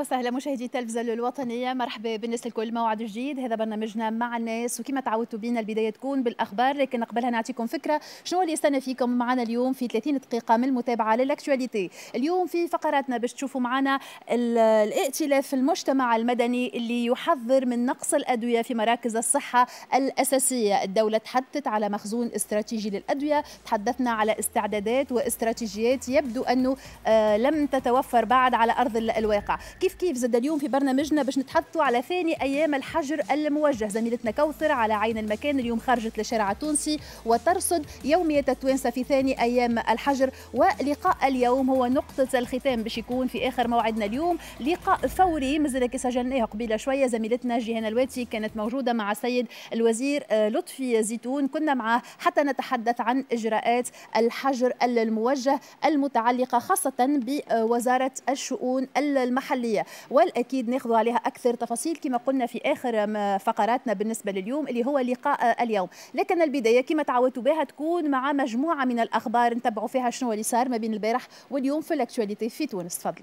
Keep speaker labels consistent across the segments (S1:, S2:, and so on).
S1: اهلا وسهلا مشاهدي التلفزه الوطنيه مرحبا بالناس الكل موعد جديد هذا برنامجنا مع الناس وكما تعودتوا بينا البدايه تكون بالاخبار لكن قبلها نعطيكم فكره شنو اللي استنى فيكم معنا اليوم في 30 دقيقه من المتابعه للأكتواليتي اليوم في فقراتنا باش تشوفوا معنا الائتلاف في المجتمع المدني اللي يحذر من نقص الادويه في مراكز الصحه الاساسيه الدوله تحدثت على مخزون استراتيجي للادويه تحدثنا على استعدادات واستراتيجيات يبدو انه آه، لم تتوفر بعد على ارض الواقع كيف كيف كيف زاد اليوم في برنامجنا باش نتحدثوا على ثاني ايام الحجر الموجه زميلتنا كوثر على عين المكان اليوم خرجت للشارع التونسي وترصد يوميه التوانسه في ثاني ايام الحجر ولقاء اليوم هو نقطه الختام باش يكون في اخر موعدنا اليوم لقاء فوري مازال كي سجلناه قبيل شويه زميلتنا جيهان الواتي كانت موجوده مع السيد الوزير آه، لطفي زيتون كنا معه حتى نتحدث عن اجراءات الحجر الموجه المتعلقه خاصه بوزاره الشؤون المحليه الاقتصاديه والاكيد ناخذ عليها اكثر تفاصيل كما قلنا في اخر فقراتنا بالنسبه لليوم اللي هو لقاء آه، اليوم لكن البدايه كما تعودتوا بها تكون مع مجموعه من الاخبار نتبعوا فيها شنو اللي صار ما بين البارح واليوم في الاكtuality في تونس تفضل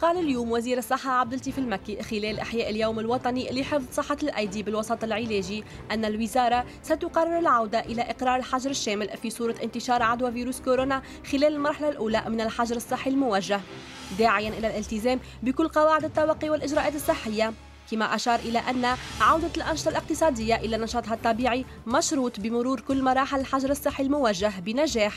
S2: قال اليوم وزير الصحة عبد اللطيف المكي خلال إحياء اليوم الوطني لحفظ صحة الأيدي بالوسط العلاجي أن الوزارة ستقرر العودة إلى إقرار الحجر الشامل في صورة انتشار عدوى فيروس كورونا خلال المرحلة الأولى من الحجر الصحي الموجه داعيا إلى الالتزام بكل قواعد التوقي والإجراءات الصحية كما أشار إلى أن عودة الأنشطة الاقتصادية إلى نشاطها الطبيعي مشروط بمرور كل مراحل الحجر الصحي الموجه بنجاح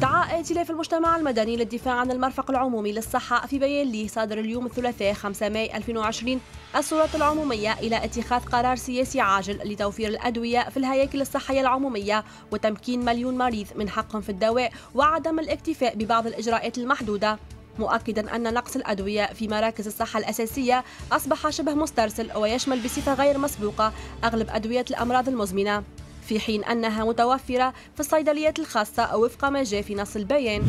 S2: دعا ائتلاف المجتمع المدني للدفاع عن المرفق العمومي للصحة في بيان ليه صادر اليوم الثلاثاء 5 ماي 2020 الصورة العمومية إلى اتخاذ قرار سياسي عاجل لتوفير الأدوية في الهياكل الصحية العمومية وتمكين مليون مريض من حقهم في الدواء وعدم الاكتفاء ببعض الإجراءات المحدودة مؤكدا أن نقص الأدوية في مراكز الصحة الأساسية أصبح شبه مسترسل ويشمل بصفة غير مسبوقة أغلب أدوية الأمراض المزمنة في حين أنها متوفرة في الصيدليات الخاصة وفق ما جاء في نص البيان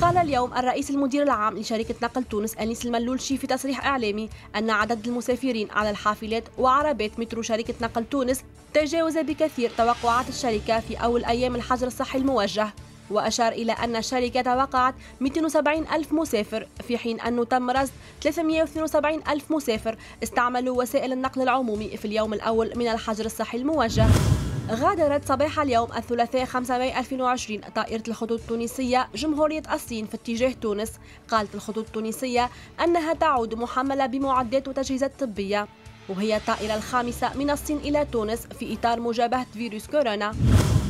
S2: قال اليوم الرئيس المدير العام لشركة نقل تونس أنيس الملولشي في تصريح إعلامي أن عدد المسافرين على الحافلات وعربات مترو شركة نقل تونس تجاوز بكثير توقعات الشركة في أول أيام الحجر الصحي الموجه وأشار إلى أن الشركة توقعت 270 ألف مسافر في حين أنه تم رصد 372 ألف مسافر استعملوا وسائل النقل العمومي في اليوم الأول من الحجر الصحي الموجه غادرت صباح اليوم الثلاثاء 5 ماي 2020 طائرة الخطوط التونسية جمهورية الصين في اتجاه تونس قالت الخطوط التونسية أنها تعود محملة بمعدات وتجهيزات طبية وهي الطائرة الخامسة من الصين إلى تونس في إطار مجابهة فيروس كورونا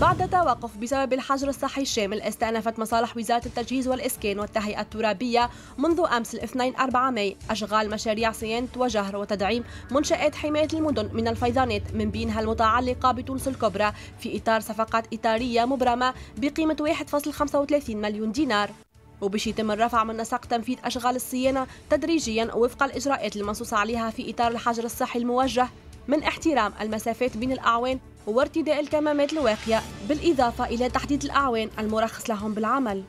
S2: بعد توقف بسبب الحجر الصحي الشامل استأنفت مصالح وزارة التجهيز والإسكان والتهيئة الترابية منذ أمس الاثنين 4 ماي أشغال مشاريع صيانة وجهر وتدعيم منشآت حماية المدن من الفيضانات من بينها المتعلقة بتونس الكبرى في إطار صفقات إطارية مبرمة بقيمة 1.35 مليون دينار وبش يتم الرفع من نسق تنفيذ أشغال الصيانة تدريجيا وفق الإجراءات المنصوص عليها في إطار الحجر الصحي الموجه من احترام المسافات بين الأعوان وارتداء الكمامات الواقية بالإضافة إلى تحديد الأعوان المرخص لهم بالعمل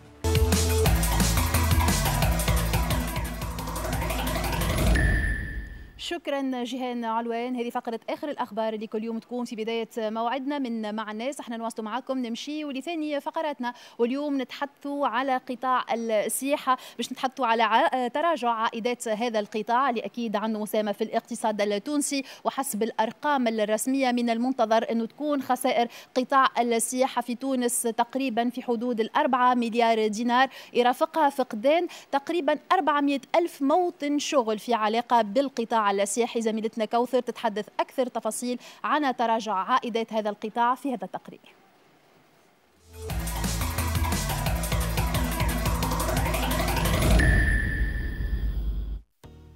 S1: شكرا جيهان علوان هذه فقرة آخر الأخبار اللي كل يوم تكون في بداية موعدنا من مع الناس احنا نواصلوا معاكم نمشي ولثاني فقراتنا واليوم نتحدثوا على قطاع السياحة باش نتحدثوا على تراجع عائدات هذا القطاع اللي أكيد عنده مساهمة في الاقتصاد التونسي وحسب الأرقام الرسمية من المنتظر أنه تكون خسائر قطاع السياحة في تونس تقريبا في حدود الأربعة مليار دينار يرافقها فقدان تقريبا 400 ألف موطن شغل في علاقة بالقطاع السياحي زميلتنا كوثر تتحدث أكثر تفاصيل عن تراجع عائدات هذا القطاع في هذا التقرير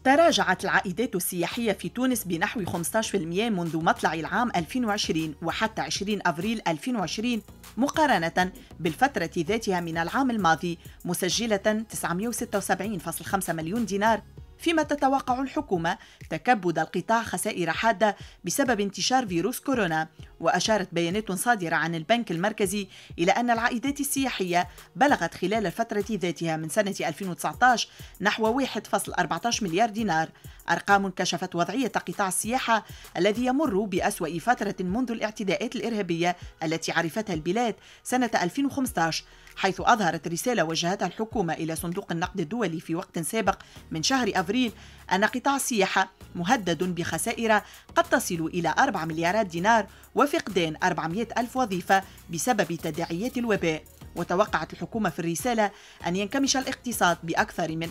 S3: تراجعت العائدات السياحية في تونس بنحو 15% منذ مطلع العام 2020 وحتى 20 أفريل 2020 مقارنة بالفترة ذاتها من العام الماضي مسجلة 976.5 مليون دينار فيما تتوقع الحكومة تكبد القطاع خسائر حادة بسبب انتشار فيروس كورونا وأشارت بيانات صادرة عن البنك المركزي إلى أن العائدات السياحية بلغت خلال الفترة ذاتها من سنة 2019 نحو 1.14 مليار دينار أرقام كشفت وضعية قطاع السياحة الذي يمر بأسوأ فترة منذ الاعتداءات الإرهابية التي عرفتها البلاد سنة 2015 حيث أظهرت رسالة وجهتها الحكومة إلى صندوق النقد الدولي في وقت سابق من شهر أفريل أن قطاع السياحة مهدد بخسائر قد تصل إلى 4 مليارات دينار وفقدان 400 ألف وظيفة بسبب تداعيات الوباء وتوقعت الحكومة في الرسالة أن ينكمش الاقتصاد بأكثر من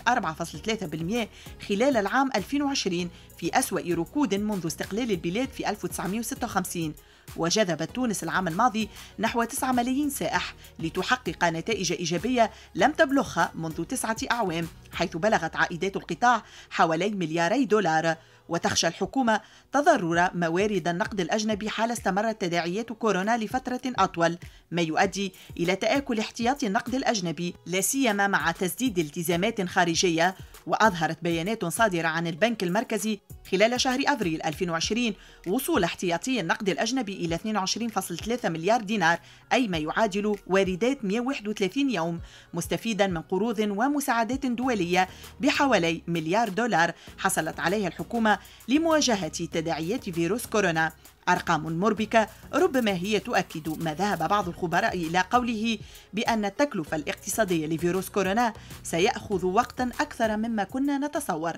S3: 4.3% خلال العام 2020 في أسوأ ركود منذ استقلال البلاد في 1956 وجذبت تونس العام الماضي نحو 9 ملايين سائح لتحقق نتائج إيجابية لم تبلغها منذ تسعة أعوام حيث بلغت عائدات القطاع حوالي ملياري دولار وتخشى الحكومة تضرر موارد النقد الأجنبي حال استمرت تداعيات كورونا لفترة أطول ما يؤدي إلى تآكل احتياطي النقد الأجنبي لا سيما مع تسديد التزامات خارجية وأظهرت بيانات صادرة عن البنك المركزي خلال شهر أبريل 2020 وصول احتياطي النقد الأجنبي إلى 22.3 مليار دينار أي ما يعادل واردات 131 يوم مستفيدا من قروض ومساعدات دولية بحوالي مليار دولار حصلت عليها الحكومة لمواجهة تداعيات فيروس كورونا أرقام مربكة ربما هي تؤكد ما ذهب بعض الخبراء إلى قوله بأن التكلفة الاقتصادية لفيروس كورونا سيأخذ وقتا أكثر مما كنا نتصور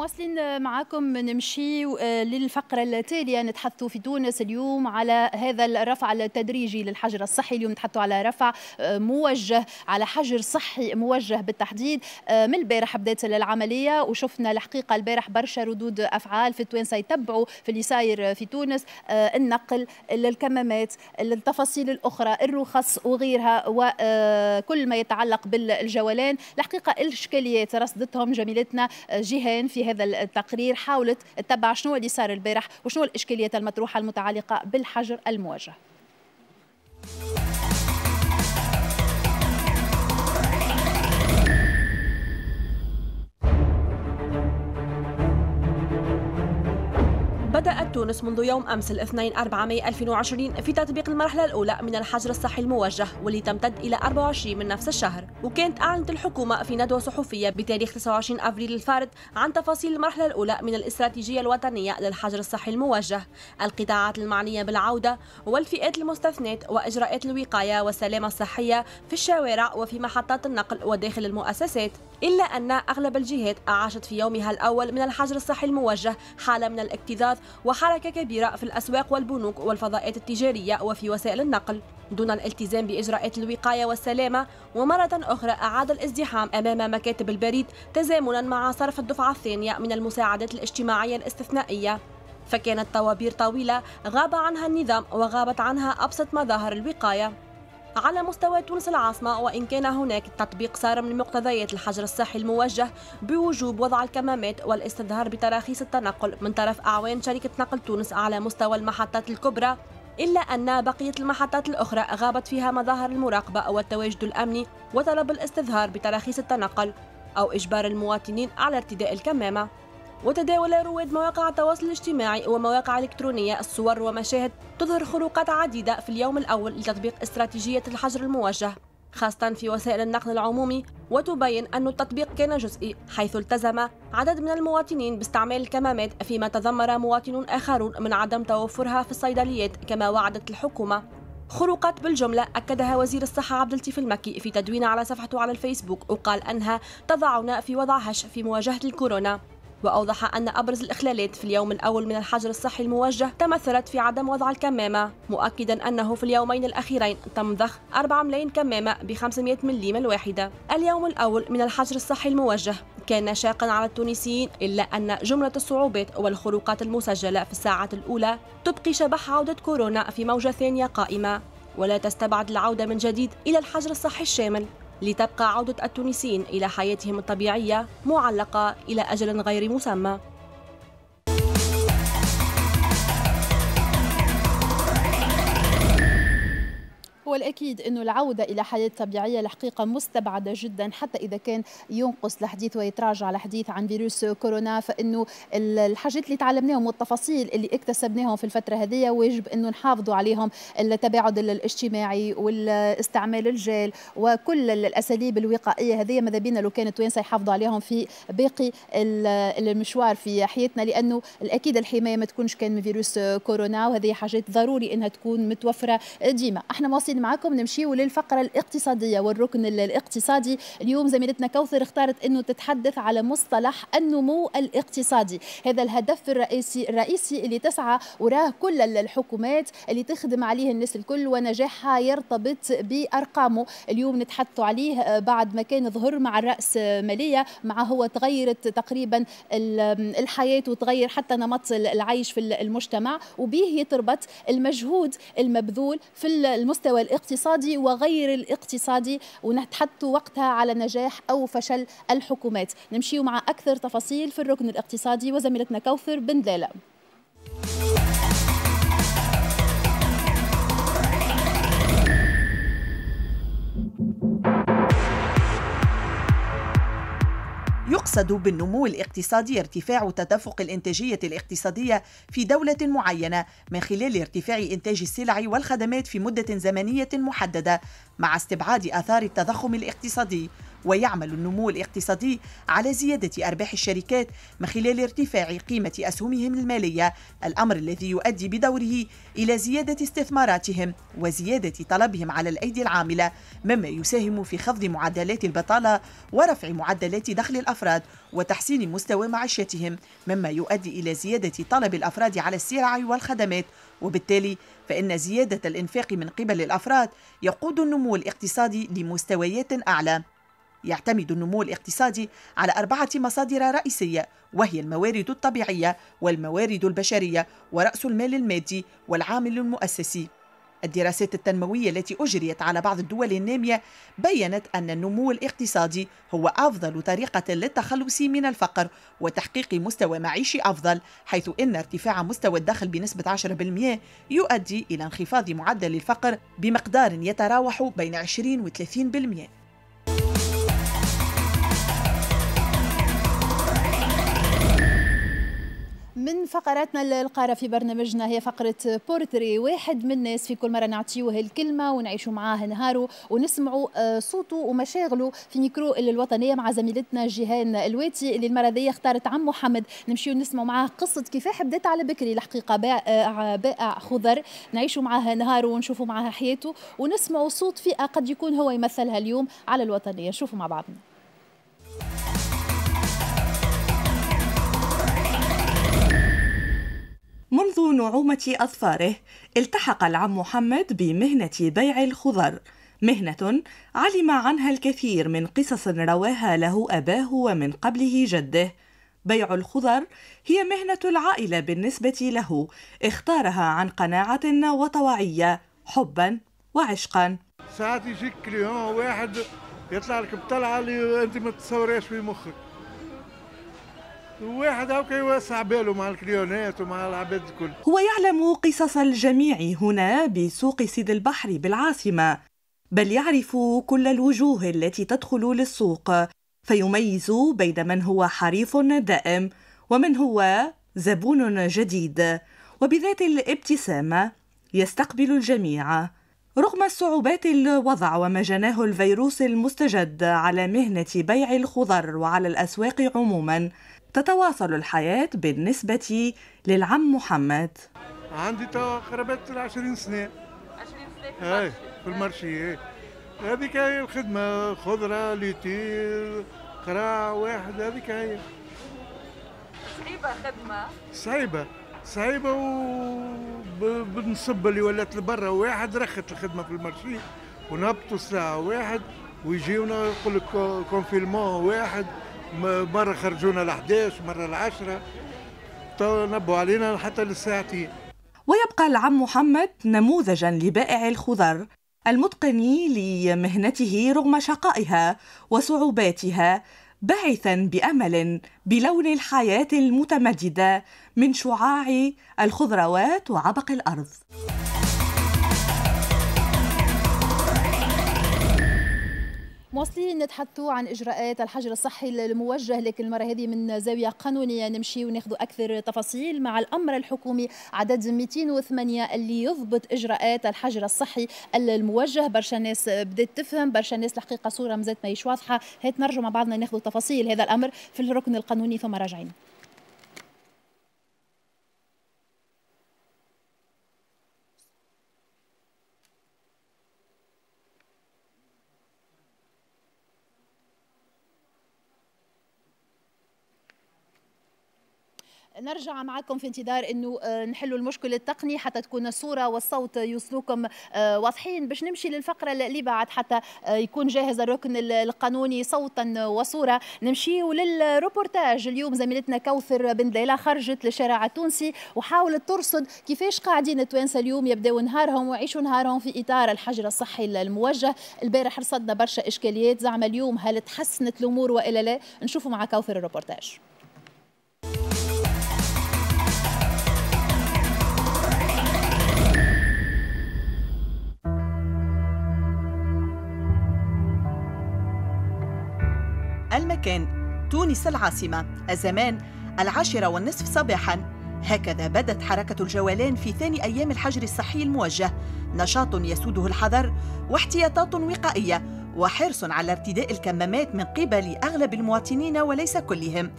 S1: مواصلين معكم نمشي آه، للفقرة التالية نتحدث في تونس اليوم على هذا الرفع التدريجي للحجر الصحي اليوم نتحدث على رفع آه، موجه على حجر صحي موجه بالتحديد آه، من البارح بدأت العملية وشفنا الحقيقة البارح برشا ردود أفعال في التوانسة يتبعوا في اللي صاير في تونس النقل الكمامات التفاصيل الأخرى الرخص وغيرها وكل ما يتعلق بالجولان الحقيقة الإشكاليات رصدتهم جميلتنا جيهان في هذا التقرير حاولت تتبع شنو اللي صار البارح وشنو الإشكاليات المطروحة المتعلقة بالحجر الموجه
S2: بدأت تونس منذ يوم أمس الاثنين 4 ماي 2020 في تطبيق المرحلة الأولى من الحجر الصحي الموجه واللي تمتد إلى 24 من نفس الشهر وكانت أعلنت الحكومة في ندوة صحفية بتاريخ 29 أفريل الفارط عن تفاصيل المرحلة الأولى من الاستراتيجية الوطنية للحجر الصحي الموجه القطاعات المعنية بالعودة والفئات المستثنات وإجراءات الوقاية والسلامة الصحية في الشوارع وفي محطات النقل وداخل المؤسسات إلا أن أغلب الجهات أعاشت في يومها الأول من الحجر الصحي الموجه حالة من الاكتظاظ وحركة كبيرة في الأسواق والبنوك والفضاءات التجارية وفي وسائل النقل دون الالتزام بإجراءات الوقاية والسلامة ومرة أخرى أعاد الازدحام أمام مكاتب البريد تزامنا مع صرف الدفعة الثانية من المساعدات الاجتماعية الاستثنائية فكانت طوابير طويلة غاب عنها النظام وغابت عنها أبسط مظاهر الوقاية على مستوى تونس العاصمة وإن كان هناك تطبيق صارم من مقتضيات الحجر الصحي الموجه بوجوب وضع الكمامات والاستظهار بتراخيص التنقل من طرف أعوان شركة نقل تونس على مستوى المحطات الكبرى إلا أن بقية المحطات الأخرى غابت فيها مظاهر المراقبة والتواجد الأمني وطلب الاستظهار بتراخيص التنقل أو إجبار المواطنين على ارتداء الكمامة وتداول رواد مواقع التواصل الاجتماعي ومواقع إلكترونية الصور ومشاهد تظهر خروقات عديدة في اليوم الأول لتطبيق استراتيجية الحجر الموجه خاصة في وسائل النقل العمومي وتبين أن التطبيق كان جزئي حيث التزم عدد من المواطنين باستعمال الكمامات فيما تذمر مواطنون آخرون من عدم توفرها في الصيدليات كما وعدت الحكومة خروقات بالجملة أكدها وزير الصحة عبد اللطيف المكي في تدوين على صفحته على الفيسبوك وقال أنها تضعنا في وضع هش في مواجهة الكورونا وأوضح أن أبرز الإخلالات في اليوم الأول من الحجر الصحي الموجه تمثلت في عدم وضع الكمامة مؤكدا أنه في اليومين الأخيرين تم ضخ 4 ملايين كمامة ب 500 مليم الواحدة اليوم الأول من الحجر الصحي الموجه كان شاقا على التونسيين إلا أن جملة الصعوبات والخروقات المسجلة في الساعات الأولى تبقي شبح عودة كورونا في موجة ثانية قائمة ولا تستبعد العودة من جديد إلى الحجر الصحي الشامل لتبقى عودة التونسيين إلى حياتهم الطبيعية معلقة إلى أجل غير مسمى
S1: والأكيد أنه العودة إلى حياة طبيعية الحقيقة مستبعدة جدا حتى إذا كان ينقص الحديث ويتراجع الحديث عن فيروس كورونا فإنه الحاجات اللي تعلمناهم والتفاصيل اللي اكتسبناهم في الفترة هذه واجب أنه نحافظوا عليهم التباعد الاجتماعي والاستعمال الجيل وكل الأساليب الوقائية هذه ماذا بينا لو كانت وين يحافظوا عليهم في باقي المشوار في حياتنا لأنه الأكيد الحماية ما تكونش كان من فيروس كورونا وهذه حاجات ضروري أنها تكون متوفرة ديما احنا معكم نمشيو للفقره الاقتصاديه والركن الاقتصادي اليوم زميلتنا كوثر اختارت انه تتحدث على مصطلح النمو الاقتصادي هذا الهدف الرئيسي الرئيسي اللي تسعى وراه كل الحكومات اللي تخدم عليه الناس الكل ونجاحها يرتبط بارقامه اليوم نتحدثوا عليه آه، بعد ما كان ظهر مع الراس آه، ماليه مع هو تغيرت تقريبا الحياه وتغير حتى نمط العيش في المجتمع وبه يتربط المجهود المبذول في المستوى الاقتصادي وغير الاقتصادي ونتحدث وقتها على نجاح أو فشل الحكومات نمشي مع أكثر تفاصيل في الركن الاقتصادي وزميلتنا كوثر بن دلالة
S3: يقصد بالنمو الاقتصادي ارتفاع تدفق الانتاجية الاقتصادية في دولة معينة من خلال ارتفاع إنتاج السلع والخدمات في مدة زمنية محددة مع استبعاد آثار التضخم الاقتصادي ويعمل النمو الاقتصادي على زيادة أرباح الشركات من خلال ارتفاع قيمة أسهمهم المالية الأمر الذي يؤدي بدوره إلى زيادة استثماراتهم وزيادة طلبهم على الأيدي العاملة مما يساهم في خفض معدلات البطالة ورفع معدلات دخل الأفراد وتحسين مستوى معيشتهم مما يؤدي إلى زيادة طلب الأفراد على السلع والخدمات وبالتالي فإن زيادة الإنفاق من قبل الأفراد يقود النمو الاقتصادي لمستويات أعلى يعتمد النمو الاقتصادي على أربعة مصادر رئيسية وهي الموارد الطبيعية والموارد البشرية ورأس المال المادي والعامل المؤسسي. الدراسات التنموية التي أجريت على بعض الدول النامية بيّنت أن النمو الاقتصادي هو أفضل طريقة للتخلص من الفقر وتحقيق مستوى معيشي أفضل حيث إن ارتفاع مستوى الدخل بنسبة 10% يؤدي إلى انخفاض معدل الفقر بمقدار يتراوح بين 20 و 30%.
S1: من فقراتنا القارة في برنامجنا هي فقرة بورتري واحد من الناس في كل مرة نعطيوه الكلمة ونعيشوا معاه نهاره ونسمعوا آه، صوته ومشاغله في ميكرو الوطنية مع زميلتنا جيهان الواتي اللي المرة دي اختارت عم محمد نمشيو نسمعوا معاه قصة كيفاه بدات على بكري الحقيقة بائع, آه، بائع خضر نعيشوا معاه نهاره ونشوفوا معاه حياته ونسمعوا صوت فئة قد يكون هو يمثلها اليوم على الوطنية نشوفوا مع بعضنا
S4: منذ نعومة أظفاره التحق العم محمد بمهنة بيع الخضر مهنة علم عنها الكثير من قصص رواها له أباه ومن قبله جده بيع الخضر هي مهنة العائلة بالنسبة له اختارها عن قناعة وطوعية حبا وعشقا ساعات يجيك اليوم واحد يطلع لك بطلعة اللي أنت ما تتصوريش في مخك واحد هاو كيوسع باله مع الكليونات ومع العباد الكل هو يعلم قصص الجميع هنا بسوق سيد البحر بالعاصمة بل يعرف كل الوجوه التي تدخل للسوق فيميز بين من هو حريف دائم ومن هو زبون جديد وبذات الابتسامة يستقبل الجميع رغم الصعوبات الوضع وما جناه الفيروس المستجد على مهنة بيع الخضر وعلى الأسواق عموما تتواصل الحياة بالنسبة للعم محمد عندي خربت 20 سنة 20 سنة في, في المرشي إيه. هذيك هي الخدمة خضرة ليتي قراع واحد هذيك هي صعيبة خدمة صعيبة صعيبة بنصب اللي ولات لبرا واحد رخت الخدمة في المرشي ونهبطوا ساعة واحد ويجيونا يقول لك كونفيلمون واحد مره خرجونا ل 11 مره ل 10 نبوا علينا حتى للساعتين ويبقى العم محمد نموذجا لبائع الخضر المتقن لمهنته رغم شقائها وصعوباتها باعثا بامل بلون الحياه المتمدده من شعاع الخضروات وعبق الارض
S1: مواصلين نتحدثوا عن اجراءات الحجر الصحي الموجه لكن المره هذه من زاويه قانونيه نمشي وناخذ اكثر تفاصيل مع الامر الحكومي عدد 208 اللي يضبط اجراءات الحجر الصحي الموجه برشا ناس بدات تفهم برشا ناس الحقيقه صوره مازالت ماهيش واضحه هات نرجع مع بعضنا ناخذ تفاصيل هذا الامر في الركن القانوني ثم راجعين نرجع معكم في انتظار انه آه، نحلوا المشكل التقني حتى تكون الصوره والصوت يوصلوكم آه، واضحين باش نمشي للفقره اللي بعد حتى آه، يكون جاهز الركن القانوني صوتا وصوره نمشيو للروبورتاج اليوم زميلتنا كوثر بن دليله خرجت للشارع التونسي وحاولت ترصد كيفاش قاعدين التوانسه اليوم يبداوا نهارهم ويعيشوا نهارهم في اطار الحجر الصحي الموجه البارح رصدنا برشا اشكاليات زعما اليوم هل تحسنت الامور والا لا نشوفوا مع كوثر الروبورتاج
S3: المكان تونس العاصمة الزمان العاشرة والنصف صباحا هكذا بدت حركة الجولان في ثاني أيام الحجر الصحي الموجه نشاط يسوده الحذر واحتياطات وقائية وحرص على ارتداء الكمامات من قبل أغلب المواطنين وليس كلهم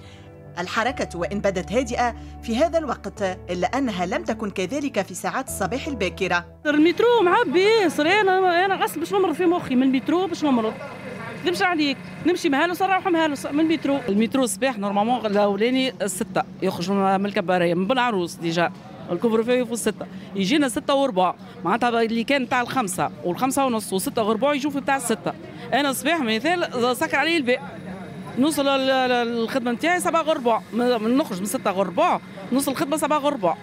S3: الحركة وإن بدت هادئة في هذا الوقت إلا أنها لم تكن كذلك في ساعات الصباح الباكرة
S2: المترو معبي صرينا أنا غصب باش نمرض في مخي من المترو باش نمرض نمشي عليك نمشي مهالو نروح مهالو من المترو المترو الصباح نورمالمون الاولاني الستة يخرج من الكبارية من بالعروس ديجا الكوفر فيه في الستة يجينا ستة وربع معناتها اللي كان تاع الخمسة والخمسة ونص وستة وربع يشوفوا تاع الستة أنا الصباح مثال سكر علي الباب نوصل الخدمة نتاعي سبعة من نخرج من ستة وربع نوصل الخدمة سبعة وربع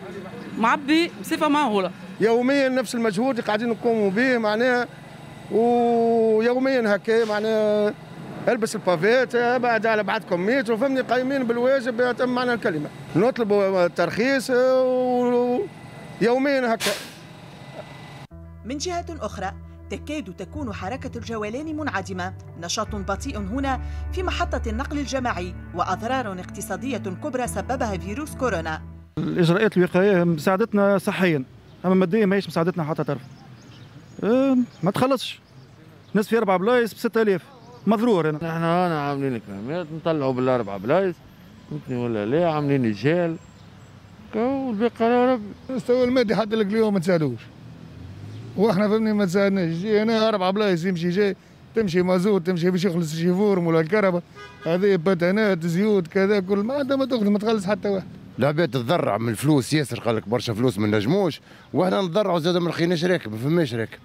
S2: معبي بصفة مهولة
S4: يوميا نفس المجهود اللي قاعدين نقوموا به معناها ويوميا هكا معناها البس البافيت آه، بعد على بعضكم ميت وفهمني قايمين بالواجب يتم آه، معنى الكلمه نطلبوا آه، ترخيص
S3: يوميا هكا من جهه اخرى تكاد تكون حركة الجولان منعدمة نشاط بطيء هنا في محطة النقل الجماعي وأضرار اقتصادية كبرى سببها فيروس كورونا
S2: الإجراءات الوقائية مساعدتنا صحيا أما ماديا ماهيش مساعدتنا حتى طرف آه، ما تخلصش ناس في اربع بلايص ب 6000 مضرور انا احنا هنا عاملين
S5: الكاميرات نطلعوا بالاربع بلايص فهمتني ولا لا عاملين الجال
S4: والباقي قرار ربي المستوى المادي حتى لك اليوم ما تساعدوش واحنا فهمني ما تساعدناش انا اربع بلايص يمشي جاي تمشي مازوت تمشي باش يخلص الشيفور ولا الكهرباء هذه بتانات زيوت كذا كل ما عندها ما تخلص ما تخلص حتى واحد
S5: العباد تضرع من الفلوس ياسر قال لك برشا فلوس ما نجموش واحنا نضرعوا زاد ما لقيناش راكب ما فماش راكب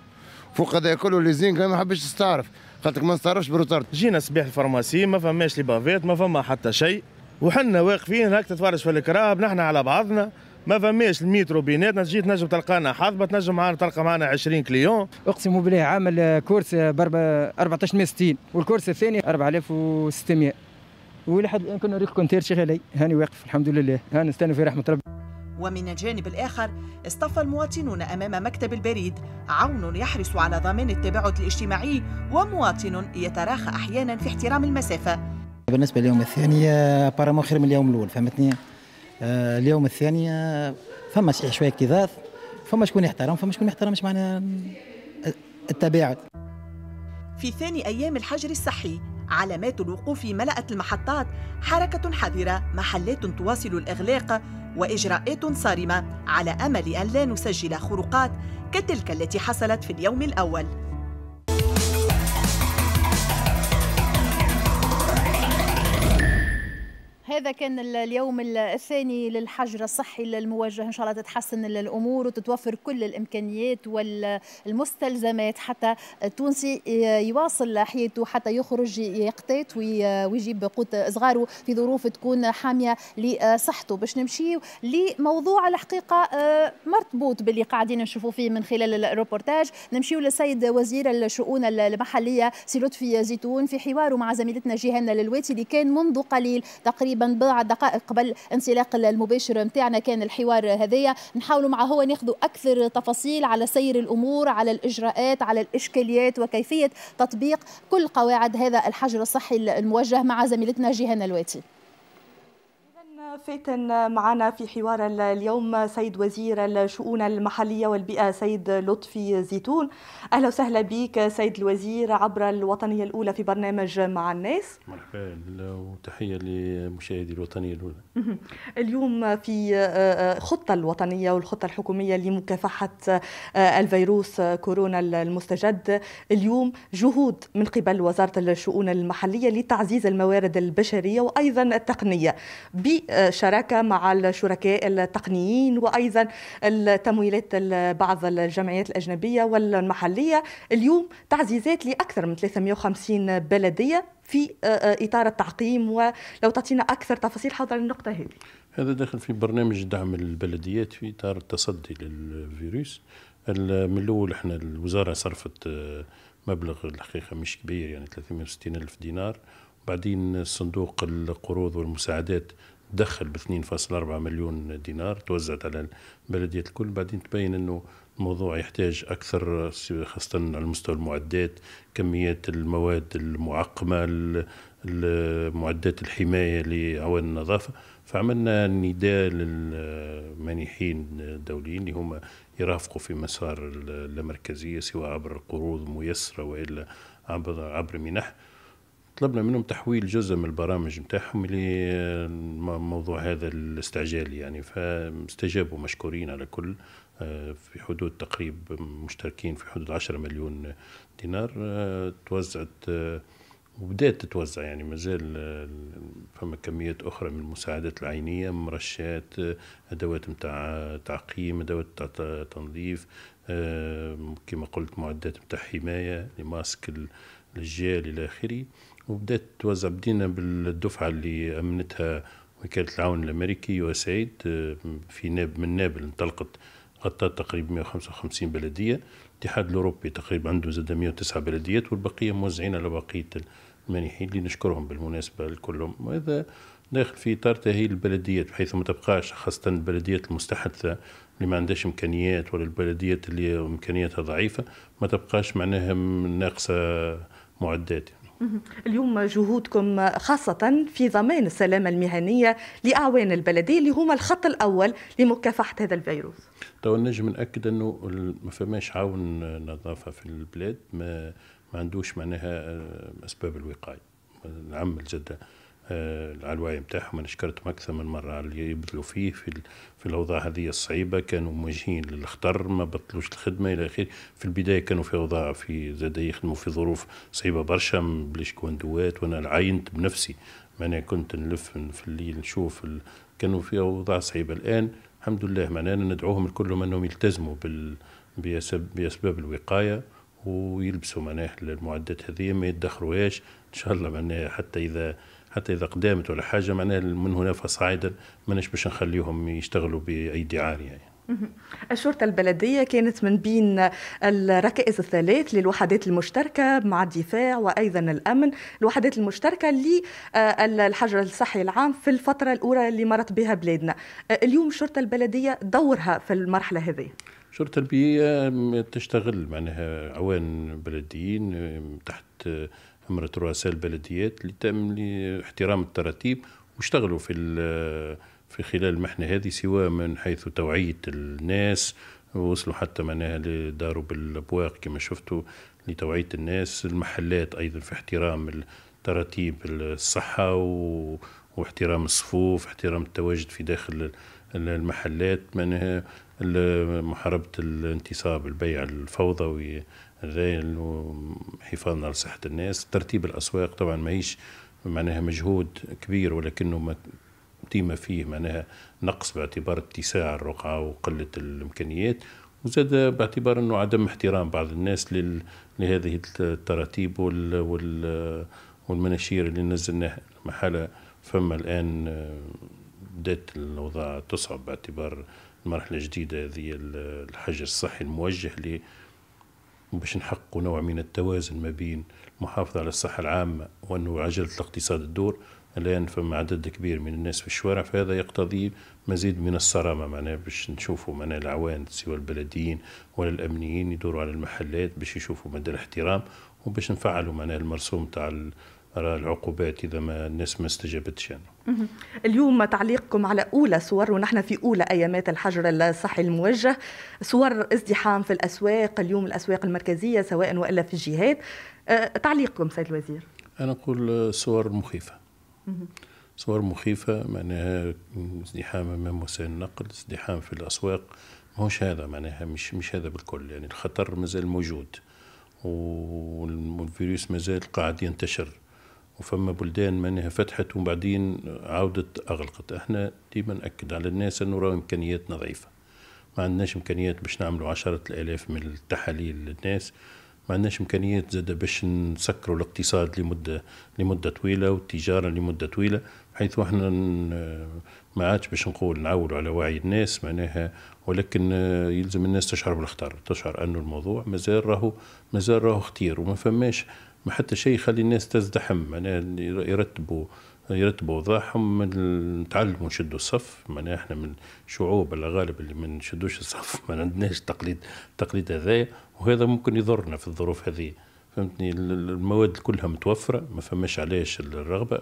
S5: فوق هذا كله اللي زين ما حبش تستعرف قالت لك ما نستعرفش بروتارد جينا صباح الفارماسي ما فماش لي بافيت ما فما حتى شيء وحنا واقفين هاك تتفرج في الكراب نحن على بعضنا ما فماش الميترو بيناتنا تجي تنجم تلقانا حظبه تنجم معنا تلقى معنا 20 كليون
S1: اقسم بالله عامل كورس ب 1460 والكورس الثاني 4600 ولحد الان كنا نريق كونتير شغالي هاني واقف الحمد لله هاني نستنى في رحمه ربي
S3: ومن الجانب الآخر اصطف المواطنون أمام مكتب البريد عون يحرص على ضمان التباعد الاجتماعي ومواطن يتراخى أحيانا في احترام المسافة
S1: بالنسبة لليوم الثاني آه، بارامو خير من اليوم الأول فهمتني آه، اليوم الثاني آه، فما شوية اكتظاظ فما شكون يحترم فما شكون يحترمش معنا التباعد
S3: في ثاني أيام الحجر الصحي علامات الوقوف ملأت المحطات حركة حذرة محلات تواصل الإغلاق وإجراءات صارمة على أمل أن لا نسجل خروقات كتلك التي حصلت في اليوم الأول
S1: هذا كان اليوم الثاني للحجر الصحي الموجه ان شاء الله تتحسن الامور وتتوفر كل الامكانيات والمستلزمات حتى التونسي يواصل حياته حتى يخرج يقتات ويجيب قوت صغاره في ظروف تكون حاميه لصحته باش نمشي لموضوع الحقيقه آه، مرتبط باللي قاعدين نشوفوا فيه من خلال الروبورتاج نمشيو للسيد وزير الشؤون المحليه سي لطفي زيتون في حواره مع زميلتنا جيهان للويتي اللي كان منذ قليل تقريبا تقريبا بضع دقائق قبل انطلاق المباشر نتاعنا كان الحوار هذايا نحاولوا مع هو ناخذوا اكثر تفاصيل على سير الامور على الاجراءات على الاشكاليات وكيفيه تطبيق كل قواعد هذا الحجر الصحي الموجه مع زميلتنا جيهان الواتي
S4: فاتن معنا في حوار اليوم سيد وزير الشؤون المحلية والبيئة سيد لطفي زيتون أهلا وسهلا بك سيد الوزير عبر الوطنية الأولى في برنامج مع الناس
S5: مرحبا وتحية لمشاهدي الوطنية الأولى
S4: اليوم في آه، آه، خطة الوطنية والخطة الحكومية لمكافحة آه، الفيروس كورونا المستجد اليوم جهود من قبل وزارة الشؤون المحلية لتعزيز الموارد البشرية وأيضا التقنية بي شراكه مع الشركاء التقنيين وايضا التمويلات بعض الجمعيات الاجنبيه والمحليه اليوم تعزيزات لاكثر من 350 بلديه في آه، آه، اطار التعقيم ولو تعطينا اكثر تفاصيل حول النقطه هذه
S5: هذا داخل في برنامج دعم البلديات في اطار التصدي للفيروس من الاول احنا الوزاره صرفت آه، مبلغ الحقيقه مش كبير يعني 360 الف دينار بعدين صندوق القروض والمساعدات دخل ب 2.4 مليون دينار توزعت على البلديات الكل بعدين تبين أنه الموضوع يحتاج أكثر خاصة على مستوى المعدات كميات المواد المعقمة المعدات الحماية لعوان النظافة فعملنا نداء للمانحين الدوليين اللي هما يرافقوا في مسار اللامركزية سواء عبر قروض ميسرة وإلا عبر, عبر منح طلبنا منهم تحويل جزء من البرامج نتاعهم لموضوع هذا الاستعجال يعني فاستجابوا مشكورين على كل آه، في حدود تقريب مشتركين في حدود 10 مليون دينار آه، توزعت آه، وبدات تتوزع يعني مازال فما كميات اخرى من المساعدات العينيه مرشات ادوات نتاع تعقيم ادوات نتاع تنظيف كما قلت معدات نتاع حمايه لماسك الجيل الى اخره وبدات توزع بدينا بالدفعه اللي امنتها وكاله العون الامريكي يو اس ايد في ناب من نابل انطلقت غطت تقريبا 155 بلديه الاتحاد الاوروبي تقريبا عنده زاد 109 بلديات والبقيه موزعين على بقيه المانحين اللي نشكرهم بالمناسبه لكلهم وهذا داخل في اطار تاهيل البلديات بحيث ما تبقاش خاصه البلديات المستحدثه اللي ما عندهاش امكانيات ولا البلديات اللي امكانياتها ضعيفه ما تبقاش معناها ناقصه معدات
S4: اليوم جهودكم خاصة في ضمان السلامة المهنية لأعوان البلدية اللي هما الخط الأول لمكافحة هذا الفيروس
S5: تو نجم نأكد أنه ما فماش عون نظافة في البلاد ما, ما عندوش معناها آه، أسباب الوقاية نعمل جدا على آه، الوعي نتاعهم انا شكرتهم اكثر من مره اللي يبذلوا فيه في في الاوضاع هذه الصعيبه كانوا موجهين للخطر ما بطلوش الخدمه الى اخره في البدايه كانوا في اوضاع في زاد يخدموا في ظروف صعيبه برشا بليش كوندوات وانا عاينت بنفسي معناها كنت نلف في الليل نشوف ال... كانوا في اوضاع صعيبه الان الحمد لله معناها ندعوهم كلهم انهم يلتزموا بال... بأسب... باسباب الوقايه ويلبسوا معناها المعدات هذه ما يدخروهاش ان شاء الله معناها حتى اذا حتى إذا قدامت ولا حاجة معناها من هنا فصاعدا ماناش باش نخليهم يشتغلوا بأيدي عارية يعني.
S4: الشرطة البلدية كانت من بين الركائز الثلاث للوحدات المشتركة مع الدفاع وأيضا الأمن الوحدات المشتركة للحجر الصحي العام في الفترة الأولى اللي مرت بها بلادنا اليوم الشرطة البلدية دورها في المرحلة هذه
S5: الشرطة البيئية تشتغل معناها عوان بلديين تحت أمرة رؤساء البلديات احترام التراتيب واشتغلوا في في خلال المحنه هذه سواء من حيث توعيه الناس وصلوا حتى معناها لداروا بالابواق كما شفتوا لتوعيه الناس المحلات ايضا في احترام تراتيب الصحه و... واحترام الصفوف احترام التواجد في داخل المحلات معناها محاربة الانتصاب البيع الفوضوي حفاظنا على صحة الناس ترتيب الأسواق طبعا ما هيش معناها مجهود كبير ولكنه ديما فيه معناها نقص باعتبار اتساع الرقعة وقلة الإمكانيات وزاد باعتبار أنه عدم احترام بعض الناس لهذه التراتيب وال وال والمناشير اللي نزلناها محالة فما الآن بدأت الأوضاع تصعب باعتبار المرحله الجديده هذه الحجر الصحي الموجه ل باش نحققوا نوع من التوازن ما بين المحافظه على الصحه العامه وانه عجله الاقتصاد الدور الان فما عدد كبير من الناس في الشوارع فهذا يقتضي مزيد من الصرامه معناها باش نشوفوا معناها العوان سواء البلديين ولا الامنيين يدوروا على المحلات باش يشوفوا مدى الاحترام وباش نفعلوا معناها المرسوم تاع راه العقوبات إذا ما الناس ما استجابتش يعني.
S4: اليوم تعليقكم على أولى صور ونحن في أولى أيامات الحجر الصحي الموجه صور ازدحام في الأسواق اليوم الأسواق المركزية سواء وإلا في الجهات أه، تعليقكم سيد الوزير
S5: أنا أقول صور مخيفة صور مخيفة معناها ازدحام أمام وسائل النقل ازدحام في الأسواق ماهوش هذا معناها مش مش هذا بالكل يعني الخطر مازال موجود والفيروس مازال قاعد ينتشر وفما بلدان منها فتحت وبعدين عاودت اغلقت احنا ديما ناكد على الناس انه راهو امكانياتنا ضعيفه ما عندناش امكانيات باش نعملوا عشرة الالاف من التحاليل للناس ما عندناش امكانيات زاد باش نسكروا الاقتصاد لمده لمده طويله والتجاره لمده طويله حيث احنا ما عادش باش نقول نعولوا على وعي الناس معناها ولكن يلزم الناس تشعر بالخطر تشعر انه الموضوع مازال راهو مازال راهو خطير وما فماش ما حتى شيء يخلي الناس تزدحم معناها يرتبوا يرتبوا وضعهم نتعلموا نشدوا الصف معناها احنا من شعوب على غالب اللي ما نشدوش الصف ما عندناش تقليد التقليد هذايا وهذا ممكن يضرنا في الظروف هذه فهمتني المواد كلها متوفره ما فماش علاش الرغبه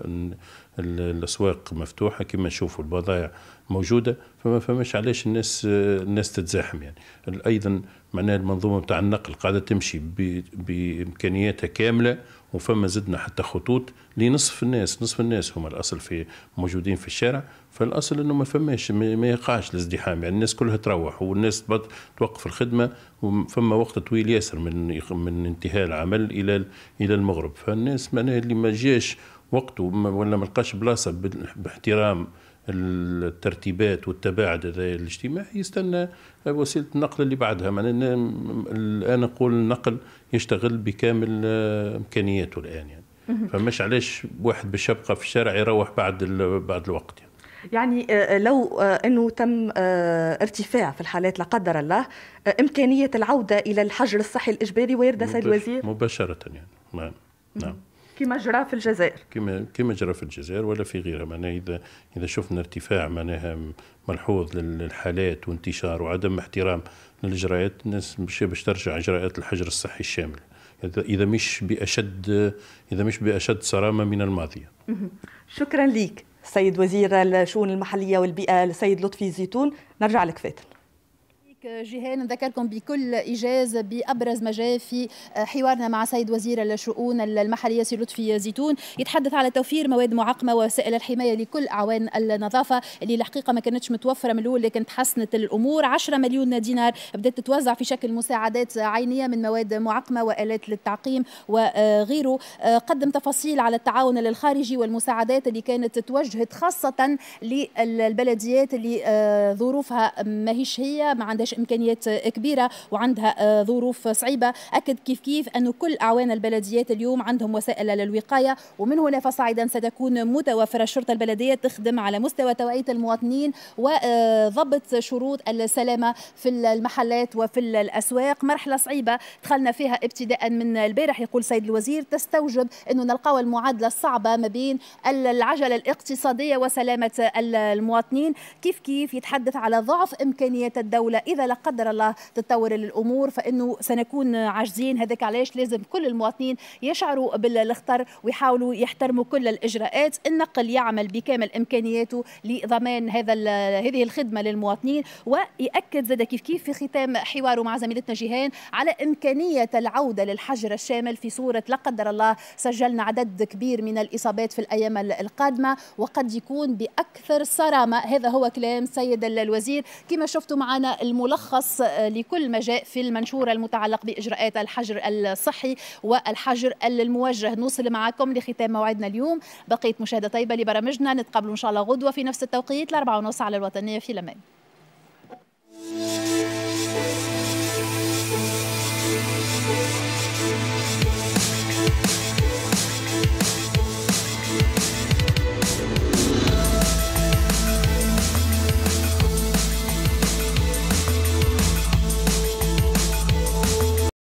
S5: الاسواق مفتوحه كما نشوفوا البضائع موجوده فما فماش علاش الناس الناس تتزاحم يعني ايضا معناها المنظومه نتاع النقل قاعده تمشي بامكانياتها كامله وفما زدنا حتى خطوط لنصف الناس نصف الناس هما الاصل في موجودين في الشارع فالاصل انه ما فماش ما يقعش الازدحام يعني الناس كلها تروح والناس توقف الخدمه وفما وقت طويل ياسر من من انتهاء العمل الى الى المغرب فالناس معناها اللي ما جاش وقته ولا ما لقاش بلاصه باحترام الترتيبات والتباعد الاجتماعي يستنى وسيله النقل اللي بعدها معناها الان نقول النقل يشتغل بكامل آه، امكانياته الان يعني فماش علاش واحد باش يبقى في الشارع يروح بعد بعد الوقت يعني.
S4: يعني آه، آه، لو انه تم ارتفاع في الحالات لا قدر الله امكانيه العوده الى الحجر الصحي الاجباري ويرد سيد الوزير
S5: مباشره يعني نعم
S4: نعم كما جرى في الجزائر
S5: كما كما جرى في الجزائر ولا في غيرها معناها اذا اذا شفنا ارتفاع معناها ملحوظ للحالات وانتشار وعدم احترام للاجراءات الناس باش ترجع اجراءات الحجر الصحي الشامل اذا مش باشد اذا مش باشد صرامه من الماضيه
S4: شكرا لك سيد وزير الشؤون المحليه والبيئه السيد لطفي الزيتون نرجع لك فاتن
S1: جيهان نذكركم بكل إيجاز بأبرز ما جاء في آه، حوارنا مع سيد وزير الشؤون المحلية سي لطفي زيتون يتحدث على توفير مواد معقمة ووسائل الحماية لكل أعوان النظافة اللي الحقيقة ما كانتش متوفرة من الأول لكن تحسنت الأمور 10 مليون دينار بدأت تتوزع في شكل مساعدات عينية من مواد معقمة وآلات للتعقيم وغيره آه، قدم تفاصيل على التعاون الخارجي والمساعدات اللي كانت توجهت خاصة للبلديات اللي آه، ظروفها ماهيش هي ما عندهاش تعيش امكانيات آه، كبيره وعندها آه، ظروف صعيبه اكد كيف كيف انه كل اعوان البلديات اليوم عندهم وسائل للوقايه ومن هنا فصاعدا ستكون متوفره الشرطه البلديه تخدم على مستوى توعيه المواطنين وضبط آه، شروط السلامه في المحلات وفي الاسواق مرحله صعيبه دخلنا فيها ابتداء من البارح يقول سيد الوزير تستوجب انه نلقاو المعادله الصعبه ما بين العجله الاقتصاديه وسلامه المواطنين كيف كيف يتحدث على ضعف امكانيات الدوله اذا هذا لا قدر الله تتطور الامور فانه سنكون عاجزين هذاك علاش لازم كل المواطنين يشعروا بالخطر ويحاولوا يحترموا كل الاجراءات النقل يعمل بكامل امكانياته لضمان هذا هذه الخدمه للمواطنين ويأكد زاد كيف كيف في ختام حواره مع زميلتنا جيهان على امكانيه العوده للحجر الشامل في صوره لا قدر الله سجلنا عدد كبير من الاصابات في الايام القادمه وقد يكون باكثر صرامه هذا هو كلام سيد الوزير كما شفتوا معنا الملاحظة ملخص آه، لكل ما جاء في المنشور المتعلق بإجراءات الحجر الصحي والحجر الموجه نوصل معكم لختام موعدنا اليوم بقيت مشاهدة طيبة لبرامجنا نتقابل إن شاء الله غدوة في نفس التوقيت الأربعة ونص على الوطنية في لمان